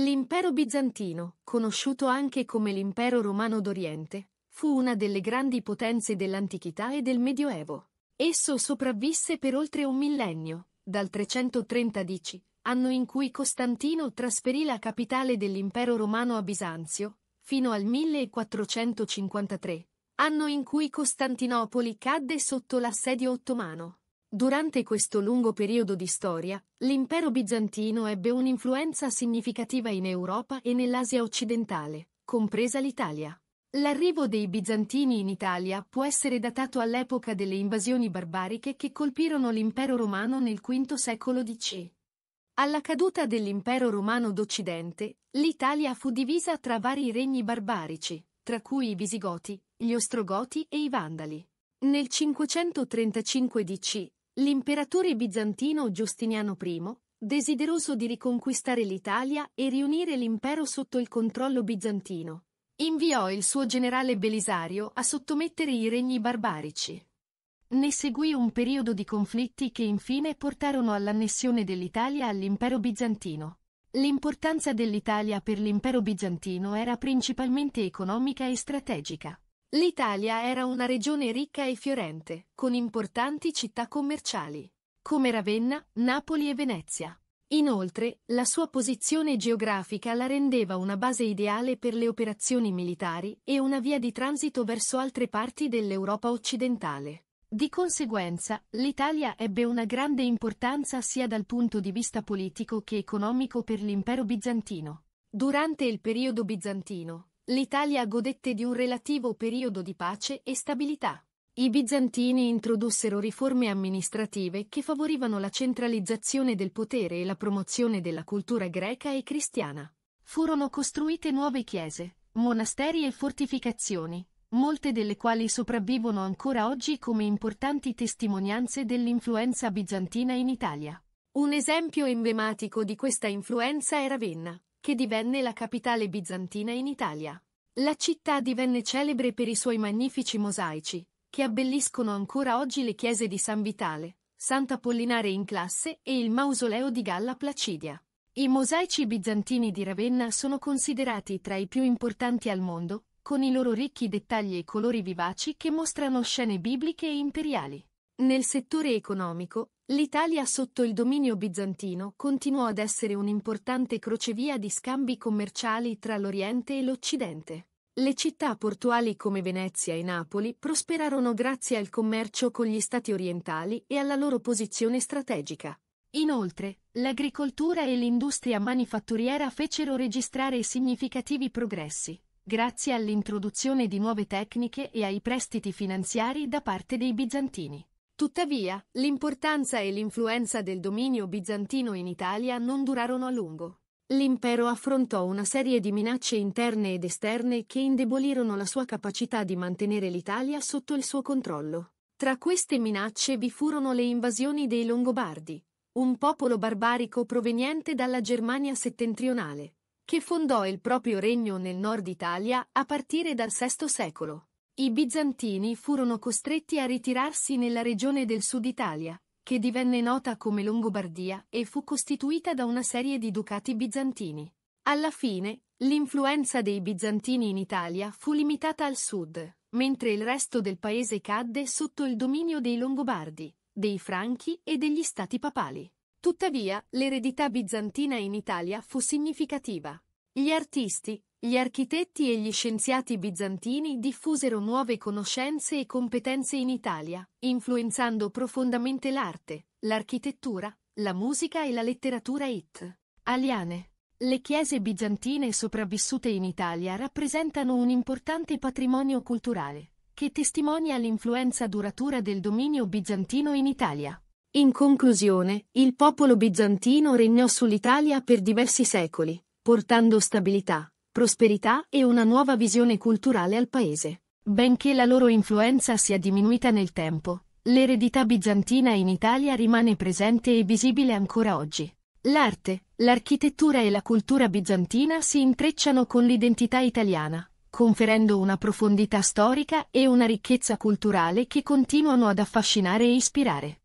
L'impero bizantino, conosciuto anche come l'impero romano d'Oriente, fu una delle grandi potenze dell'antichità e del Medioevo. Esso sopravvisse per oltre un millennio, dal 330 DC, anno in cui Costantino trasferì la capitale dell'impero romano a Bisanzio, fino al 1453, anno in cui Costantinopoli cadde sotto l'assedio ottomano. Durante questo lungo periodo di storia, l'impero bizantino ebbe un'influenza significativa in Europa e nell'Asia occidentale, compresa l'Italia. L'arrivo dei bizantini in Italia può essere datato all'epoca delle invasioni barbariche che colpirono l'impero romano nel V secolo DC. Alla caduta dell'impero romano d'Occidente, l'Italia fu divisa tra vari regni barbarici, tra cui i Visigoti, gli Ostrogoti e i Vandali. Nel 535 DC, L'imperatore bizantino Giustiniano I, desideroso di riconquistare l'Italia e riunire l'impero sotto il controllo bizantino, inviò il suo generale Belisario a sottomettere i regni barbarici. Ne seguì un periodo di conflitti che infine portarono all'annessione dell'Italia all'impero bizantino. L'importanza dell'Italia per l'impero bizantino era principalmente economica e strategica. L'Italia era una regione ricca e fiorente, con importanti città commerciali, come Ravenna, Napoli e Venezia. Inoltre, la sua posizione geografica la rendeva una base ideale per le operazioni militari e una via di transito verso altre parti dell'Europa occidentale. Di conseguenza, l'Italia ebbe una grande importanza sia dal punto di vista politico che economico per l'impero bizantino. Durante il periodo bizantino, l'Italia godette di un relativo periodo di pace e stabilità. I bizantini introdussero riforme amministrative che favorivano la centralizzazione del potere e la promozione della cultura greca e cristiana. Furono costruite nuove chiese, monasteri e fortificazioni, molte delle quali sopravvivono ancora oggi come importanti testimonianze dell'influenza bizantina in Italia. Un esempio emblematico di questa influenza era Venna, che divenne la capitale bizantina in Italia. La città divenne celebre per i suoi magnifici mosaici, che abbelliscono ancora oggi le chiese di San Vitale, Sant'Apollinare in classe e il mausoleo di Galla Placidia. I mosaici bizantini di Ravenna sono considerati tra i più importanti al mondo, con i loro ricchi dettagli e colori vivaci che mostrano scene bibliche e imperiali. Nel settore economico, l'Italia sotto il dominio bizantino continuò ad essere un'importante crocevia di scambi commerciali tra l'Oriente e l'Occidente. Le città portuali come Venezia e Napoli prosperarono grazie al commercio con gli stati orientali e alla loro posizione strategica. Inoltre, l'agricoltura e l'industria manifatturiera fecero registrare significativi progressi, grazie all'introduzione di nuove tecniche e ai prestiti finanziari da parte dei bizantini. Tuttavia, l'importanza e l'influenza del dominio bizantino in Italia non durarono a lungo. L'impero affrontò una serie di minacce interne ed esterne che indebolirono la sua capacità di mantenere l'Italia sotto il suo controllo. Tra queste minacce vi furono le invasioni dei Longobardi, un popolo barbarico proveniente dalla Germania settentrionale, che fondò il proprio regno nel nord Italia a partire dal VI secolo. I bizantini furono costretti a ritirarsi nella regione del sud Italia, che divenne nota come Longobardia e fu costituita da una serie di ducati bizantini. Alla fine, l'influenza dei bizantini in Italia fu limitata al sud, mentre il resto del paese cadde sotto il dominio dei Longobardi, dei Franchi e degli stati papali. Tuttavia, l'eredità bizantina in Italia fu significativa. Gli artisti, gli architetti e gli scienziati bizantini diffusero nuove conoscenze e competenze in Italia, influenzando profondamente l'arte, l'architettura, la musica e la letteratura it. Aliane. Le chiese bizantine sopravvissute in Italia rappresentano un importante patrimonio culturale, che testimonia l'influenza duratura del dominio bizantino in Italia. In conclusione, il popolo bizantino regnò sull'Italia per diversi secoli, portando stabilità, prosperità e una nuova visione culturale al paese. Benché la loro influenza sia diminuita nel tempo, l'eredità bizantina in Italia rimane presente e visibile ancora oggi. L'arte, l'architettura e la cultura bizantina si intrecciano con l'identità italiana, conferendo una profondità storica e una ricchezza culturale che continuano ad affascinare e ispirare.